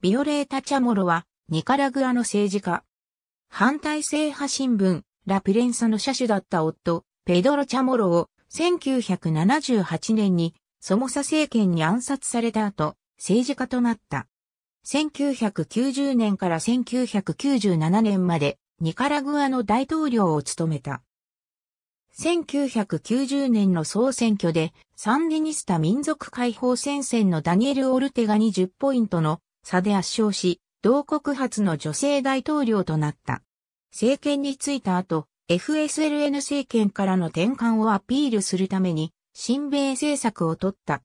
ビオレータ・チャモロは、ニカラグアの政治家。反体制派新聞、ラ・ピレンサの社主だった夫、ペドロ・チャモロを、1978年に、ソモサ政権に暗殺された後、政治家となった。1990年から1997年まで、ニカラグアの大統領を務めた。1990年の総選挙で、サンディニスタ民族解放戦線のダニエル・オルテに1 0ポイントの差で圧勝し、同国初の女性大統領となった。政権に就いた後、FSLN 政権からの転換をアピールするために、親米政策を取った。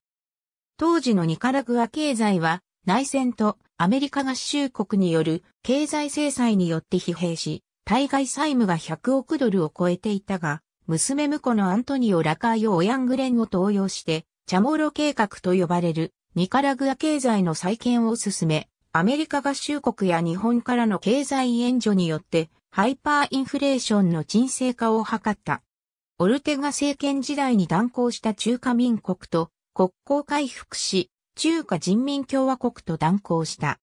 当時のニカラグア経済は、内戦とアメリカ合衆国による経済制裁によって疲弊し、対外債務が100億ドルを超えていたが、娘婿のアントニオ・ラカイオ・オヤングレンを登用して、チャモロ計画と呼ばれるニカラグア経済の再建を進め、アメリカ合衆国や日本からの経済援助によって、ハイパーインフレーションの沈静化を図った。オルテガ政権時代に断交した中華民国と国交回復し、中華人民共和国と断交した。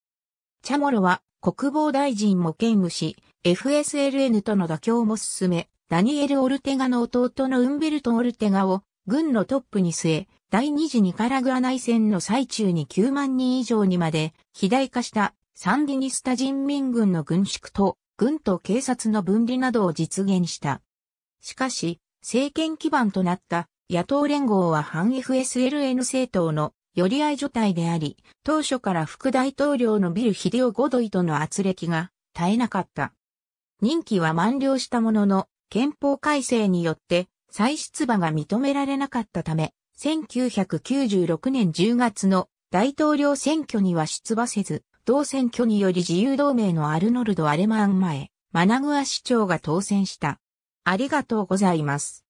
チャモロは国防大臣も兼務し、FSLN との妥協も進め、ダニエル・オルテガの弟のウンベルト・オルテガを軍のトップに据え、第二次ニカラグア内戦の最中に9万人以上にまで肥大化したサンディニスタ人民軍の軍縮と軍と警察の分離などを実現した。しかし、政権基盤となった野党連合は反 FSLN 政党の寄り合い除隊であり、当初から副大統領のビル・ヒデオ・ゴドイとの圧力が絶えなかった。任期は満了したものの、憲法改正によって再出馬が認められなかったため、1996年10月の大統領選挙には出馬せず、同選挙により自由同盟のアルノルド・アレマン前、マナグア市長が当選した。ありがとうございます。